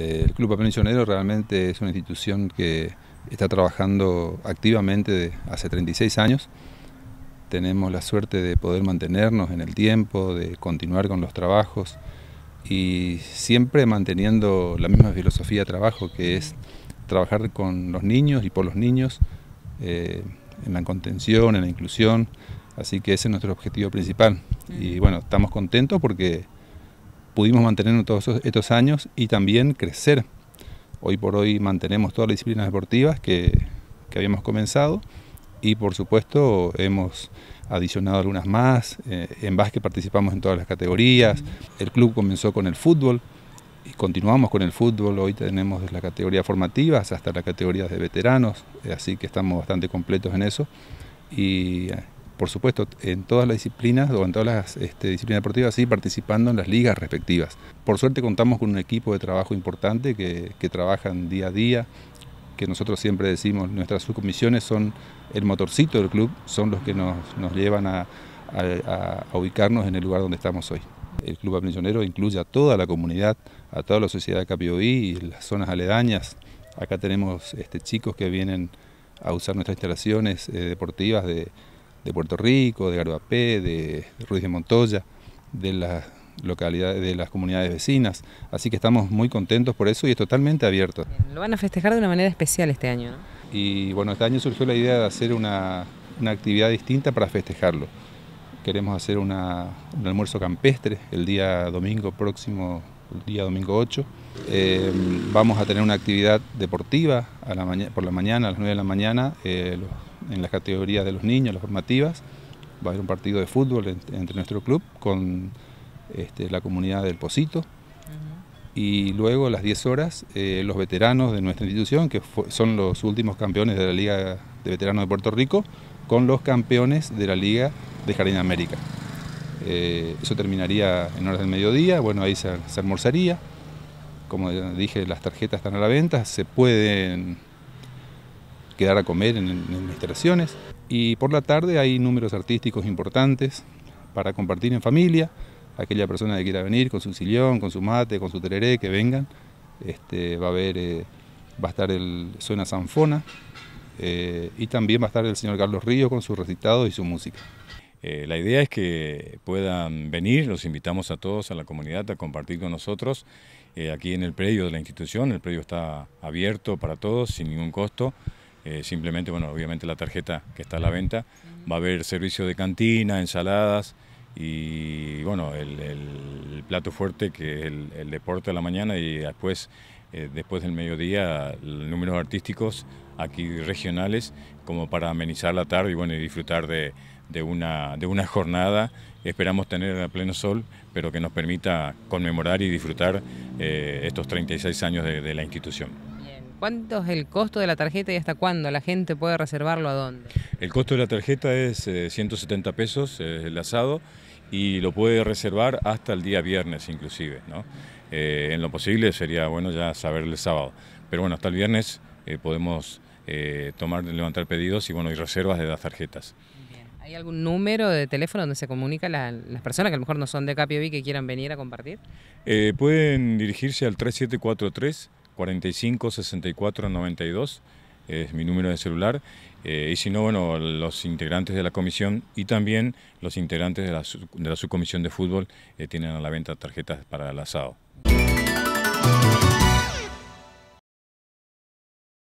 el Club Misionero realmente es una institución que está trabajando activamente de hace 36 años. Tenemos la suerte de poder mantenernos en el tiempo, de continuar con los trabajos y siempre manteniendo la misma filosofía de trabajo que es trabajar con los niños y por los niños eh, en la contención, en la inclusión. Así que ese es nuestro objetivo principal. Mm. Y bueno, estamos contentos porque pudimos mantener todos estos años y también crecer. Hoy por hoy mantenemos todas las disciplinas deportivas que, que habíamos comenzado y por supuesto hemos adicionado algunas más. Eh, en básquet participamos en todas las categorías. El club comenzó con el fútbol y continuamos con el fútbol. Hoy tenemos desde la categoría formativas hasta la categoría de veteranos, eh, así que estamos bastante completos en eso. Y eh, por supuesto, en todas las disciplinas o en todas las este, disciplinas deportivas, sí, participando en las ligas respectivas. Por suerte contamos con un equipo de trabajo importante que, que trabajan día a día, que nosotros siempre decimos, nuestras subcomisiones son el motorcito del club, son los que nos, llevan a, ubicarnos en el lugar donde estamos hoy. El Club Aprisionero incluye a toda la comunidad, a toda la sociedad de Capioí y las zonas aledañas. Acá tenemos este, chicos que vienen a usar nuestras instalaciones eh, deportivas de, de Puerto Rico, de Garbapé, de Ruiz de Montoya, de las localidades, de las comunidades vecinas. Así que estamos muy contentos por eso y es totalmente abierto. Lo van a festejar de una manera especial este año, ¿no? Y bueno, este año surgió la idea de hacer una, actividad distinta para festejarlo. Queremos hacer un almuerzo campestre el día domingo próximo, el día domingo 8. Eh, vamos a tener una actividad deportiva por la mañana, a las 9 de la mañana. Eh, en las categorías de los niños, las formativas. Va a haber un partido de fútbol entre nuestro club con este, la comunidad del Posito. Y luego a las 10 horas, eh, los veteranos de nuestra institución, que son los últimos campeones de la Liga de Veteranos de Puerto Rico, con los campeones de la Liga de Jardín América. Eh, eso terminaría en horas del mediodía, bueno, ahí se, se almorzaría. Como dije, las tarjetas están a la venta, se pueden quedar a comer en, administraciones. Y por la tarde hay números artísticos importantes para compartir en familia. Aquella persona que quiera venir con su sillón, con su mate, con su tereré, que vengan. Este, va a haber, eh, va a estar el Suena Sanfona eh, y también va a estar el señor Carlos Río con su recitado y su música. Eh, la idea es que puedan venir, los invitamos a todos, a la comunidad, a compartir con nosotros aquí en el predio de la institución. El predio está abierto para todos, sin ningún costo. Eh, simplemente, bueno, obviamente la tarjeta que está a la venta. Va a haber servicio de cantina, ensaladas y, bueno, el, plato fuerte que es el, deporte de la mañana y después, eh, después del mediodía, números artísticos aquí regionales como para amenizar la tarde y, bueno, y disfrutar de, una, jornada. Esperamos tener a pleno sol, pero que nos permita conmemorar y disfrutar eh, estos 36 años de la institución. ¿Cuánto es el costo de la tarjeta y hasta cuándo? ¿La gente puede reservarlo a dónde? El costo de la tarjeta es 170 eh, pesos eh, el asado y lo puede reservar hasta el día viernes inclusive. ¿no? Eh, en lo posible sería bueno ya saber el sábado. Pero bueno, hasta el viernes podemos tomar, levantar pedidos y bueno, y reservas de las tarjetas. ¿Hay algún número de teléfono donde se comunican las personas que a lo mejor no son de Capiovi que quieran venir a compartir? pueden dirigirse al 3743 45 64 92 es mi número de celular. Eh, y si no, bueno, los integrantes de la comisión y también los integrantes de la, subcomisión de fútbol eh, tienen a la venta tarjetas para el asado.